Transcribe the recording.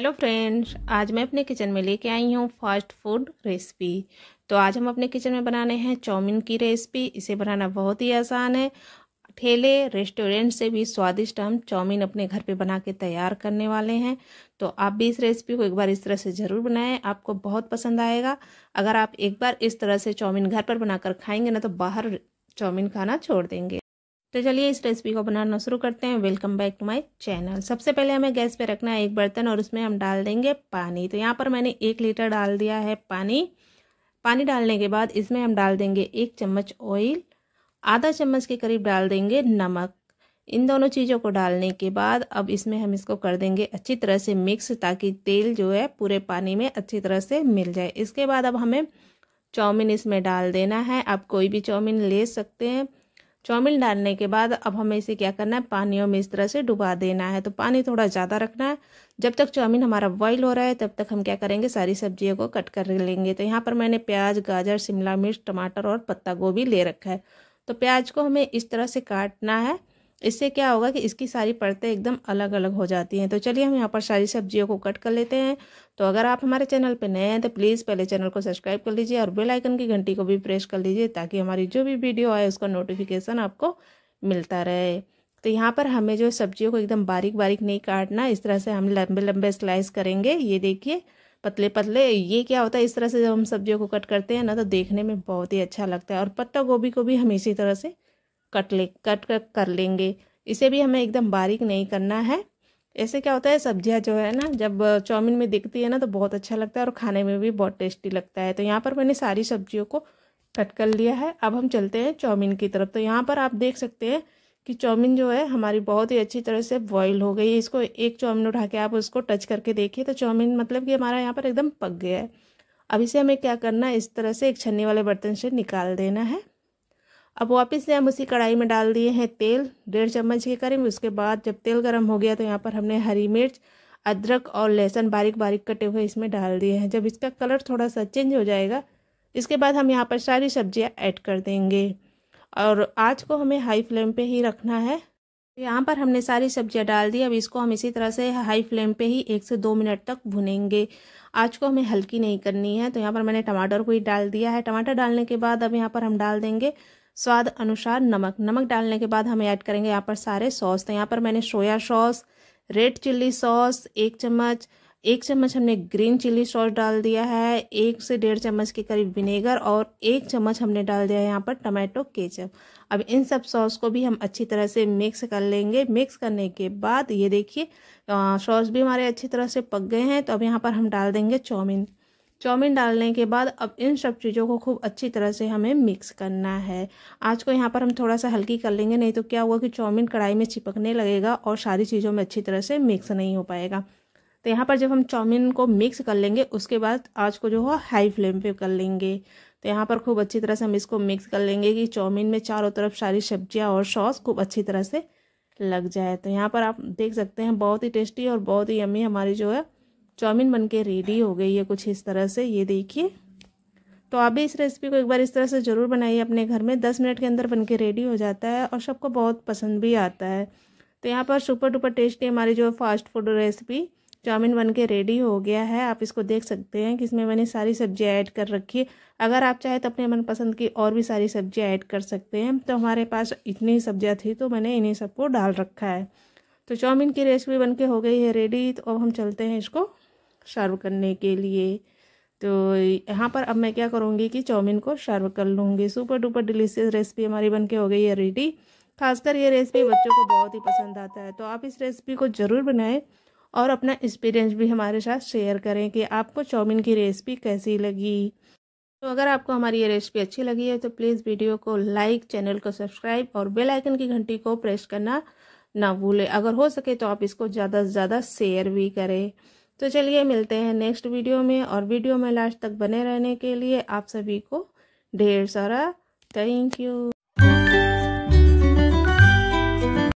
hello friends आज मैं अपने किचन में लेके आई हूँ फास्ट फूड रेसिपी तो आज हम अपने किचन में बनाने हैं चाउमीन की रेसिपी इसे बनाना बहुत ही आसान है ठेले रेस्टोरेंट से भी स्वादिष्ट हम चाउमीन अपने घर पे बना के तैयार करने वाले हैं तो आप भी इस रेसिपी को एक बार इस तरह से ज़रूर बनाएं आपको बहुत पसंद आएगा अगर आप एक बार इस तरह से चाउमीन घर पर बनाकर खाएंगे ना तो बाहर चाउमीन खाना छोड़ देंगे तो चलिए इस रेसिपी को बनाना शुरू करते हैं welcome back to my channel सबसे पहले हमें गैस पे रखना है एक बर्तन और उसमें हम डाल देंगे पानी तो यहाँ पर मैंने एक लीटर डाल दिया है पानी पानी डालने के बाद इसमें हम डाल देंगे एक चम्मच ऑयल आधा चम्मच के करीब डाल देंगे नमक इन दोनों चीज़ों को डालने के बाद अब इसमें हम इसको कर देंगे अच्छी तरह से मिक्स ताकि तेल जो है पूरे पानी में अच्छी तरह से मिल जाए इसके बाद अब हमें चाउमीन इसमें डाल देना है आप कोई भी चाउमीन ले सकते हैं चाउमीन डालने के बाद अब हमें इसे क्या करना है पानियों में इस तरह से डुबा देना है तो पानी थोड़ा ज़्यादा रखना है जब तक चाउमीन हमारा बॉईल हो रहा है तब तक हम क्या करेंगे सारी सब्जियों को कट कर लेंगे तो यहाँ पर मैंने प्याज गाजर शिमला मिर्च टमाटर और पत्ता गोभी ले रखा है तो प्याज को हमें इस तरह से काटना है इससे क्या होगा कि इसकी सारी परतें एकदम अलग अलग हो जाती हैं तो चलिए हम यहाँ पर सारी सब्जियों को कट कर लेते हैं तो अगर आप हमारे चैनल पर नए हैं तो प्लीज़ पहले चैनल को सब्सक्राइब कर लीजिए और बेल आइकन की घंटी को भी प्रेस कर लीजिए ताकि हमारी जो भी वीडियो आए उसका नोटिफिकेशन आपको मिलता रहे तो यहाँ पर हमें जो सब्जियों को एकदम बारीक बारीक नहीं काटना इस तरह से हम लंबे लंबे स्लाइस करेंगे ये देखिए पतले पतले ये क्या होता है इस तरह से जब हम सब्जियों को कट करते हैं ना तो देखने में बहुत ही अच्छा लगता है और पत्ता गोभी को भी हम इसी तरह से कट ले कट कर, कर लेंगे इसे भी हमें एकदम बारीक नहीं करना है ऐसे क्या होता है सब्जियां जो है ना जब चाउमीन में दिखती है ना तो बहुत अच्छा लगता है और खाने में भी बहुत टेस्टी लगता है तो यहाँ पर मैंने सारी सब्जियों को कट कर लिया है अब हम चलते हैं चाउमीन की तरफ तो यहाँ पर आप देख सकते हैं कि चाउमीन जो है हमारी बहुत ही अच्छी तरह से बॉईल हो गई है इसको एक चाउमीन उठा के आप उसको टच करके देखिए तो चाउमीन मतलब कि हमारा यहाँ पर एकदम पक गया है अब इसे हमें क्या करना है इस तरह से एक छन्नी वाले बर्तन से निकाल देना है अब वापस से हम उसी कढ़ाई में डाल दिए हैं तेल डेढ़ चम्मच के करीब उसके बाद जब तेल गर्म हो गया तो यहाँ पर हमने हरी मिर्च अदरक और लहसुन बारीक बारीक कटे हुए इसमें डाल दिए हैं जब इसका कलर थोड़ा सा चेंज हो जाएगा इसके बाद हम यहाँ पर सारी सब्जियाँ ऐड कर देंगे और आज को हमें हाई फ्लेम पे ही रखना है यहाँ पर हमने सारी सब्जियाँ डाल दी अब इसको हम इसी तरह से हाई फ्लेम पे ही एक से दो मिनट तक भुनेंगे आज को हमें हल्की नहीं करनी है तो यहाँ पर मैंने टमाटर को ही डाल दिया है टमाटर डालने के बाद अब यहाँ पर हम डाल देंगे स्वाद अनुसार नमक नमक डालने के बाद हम ऐड करेंगे यहाँ पर सारे सॉस तो यहाँ पर मैंने soya sauce red chilli sauce एक चम्मच एक चम्मच हमने ग्रीन चिल्ली सॉस डाल दिया है एक से डेढ़ चम्मच के करीब विनेगर और एक चम्मच हमने डाल दिया है यहाँ पर टमाटो केचप अब इन सब सॉस को भी हम अच्छी तरह से मिक्स कर लेंगे मिक्स करने के बाद ये देखिए सॉस भी हमारे अच्छी तरह से पक गए हैं तो अब यहाँ पर हम डाल देंगे चाउमीन चाउमीन डालने के बाद अब इन सब चीज़ों को खूब अच्छी तरह से हमें मिक्स करना है आज को यहाँ पर हम थोड़ा सा हल्की कर लेंगे नहीं तो क्या हुआ कि चाउमीन कढ़ाई में चिपकने लगेगा और सारी चीज़ों में अच्छी तरह से मिक्स नहीं हो पाएगा तो यहाँ पर जब हम चाउमीन को मिक्स कर लेंगे उसके बाद आज को जो हो हाई फ्लेम पे कर लेंगे तो यहाँ पर खूब अच्छी तरह से हम इसको मिक्स कर लेंगे कि चाउमीन में चारों तरफ सारी सब्जियाँ और सॉस खूब अच्छी तरह से लग जाए तो यहाँ पर आप देख सकते हैं बहुत ही टेस्टी और बहुत ही यम्मी हमारी जो है चाउमीन के रेडी हो गई है कुछ इस तरह से ये देखिए तो आप भी इस रेसिपी को एक बार इस तरह से ज़रूर बनाइए अपने घर में दस मिनट के अंदर बन के रेडी हो जाता है और सबको बहुत पसंद भी आता है तो यहाँ पर सुपर डुपर टेस्टी हमारी जो फास्ट फूड रेसिपी चाउमीन बन के रेडी हो गया है आप इसको देख सकते हैं कि इसमें मैंने सारी सब्जियाँ ऐड कर रखी है अगर आप चाहे तो अपने मनपसंद की और भी सारी सब्जियाँ ऐड कर सकते हैं तो हमारे पास इतनी सब्ज़ियाँ थी तो मैंने इन्हीं सबको डाल रखा है तो चाउमीन की रेसिपी बन के हो गई है रेडी तो अब हम चलते हैं इसको सर्व करने के लिए तो यहाँ पर अब मैं क्या करूँगी कि चाउमीन को सर्व कर लूँगी सुपर डुपर डिलीशियस रेसिपी हमारी बन के हो गई है रेडी खासकर ये रेसिपी बच्चों को बहुत ही पसंद आता है तो आप इस रेसिपी को ज़रूर बनाएं और अपना एक्सपीरियंस भी हमारे साथ शेयर करें कि आपको चाउमीन की रेसिपी कैसी लगी तो अगर आपको हमारी ये रेसिपी अच्छी लगी है तो प्लीज़ वीडियो को लाइक चैनल को सब्सक्राइब और बेल आइकन की घंटी को प्रेस करना ना भूलें अगर हो सके तो आप इसको ज़्यादा से ज़्यादा शेयर भी करें तो चलिए मिलते हैं नेक्स्ट वीडियो में और वीडियो में लास्ट तक बने रहने के लिए आप सभी को ढेर सारा थैंक यू